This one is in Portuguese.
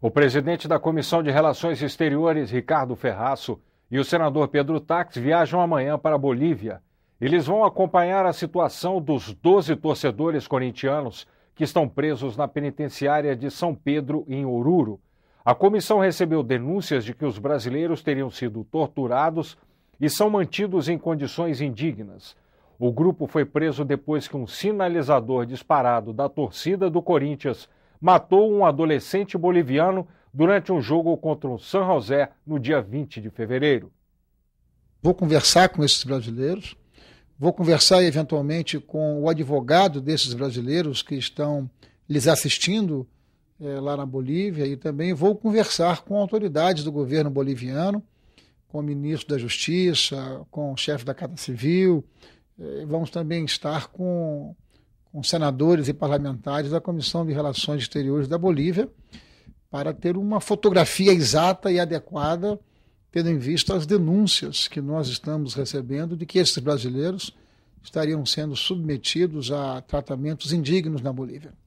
O presidente da Comissão de Relações Exteriores, Ricardo Ferraço, e o senador Pedro Tax viajam amanhã para a Bolívia. Eles vão acompanhar a situação dos 12 torcedores corintianos que estão presos na penitenciária de São Pedro, em Oruro. A comissão recebeu denúncias de que os brasileiros teriam sido torturados e são mantidos em condições indignas. O grupo foi preso depois que um sinalizador disparado da torcida do Corinthians matou um adolescente boliviano durante um jogo contra o San José no dia 20 de fevereiro. Vou conversar com esses brasileiros, vou conversar eventualmente com o advogado desses brasileiros que estão lhes assistindo é, lá na Bolívia e também vou conversar com autoridades do governo boliviano, com o ministro da Justiça, com o chefe da Casa Civil. É, vamos também estar com com senadores e parlamentares da Comissão de Relações Exteriores da Bolívia para ter uma fotografia exata e adequada, tendo em vista as denúncias que nós estamos recebendo de que esses brasileiros estariam sendo submetidos a tratamentos indignos na Bolívia.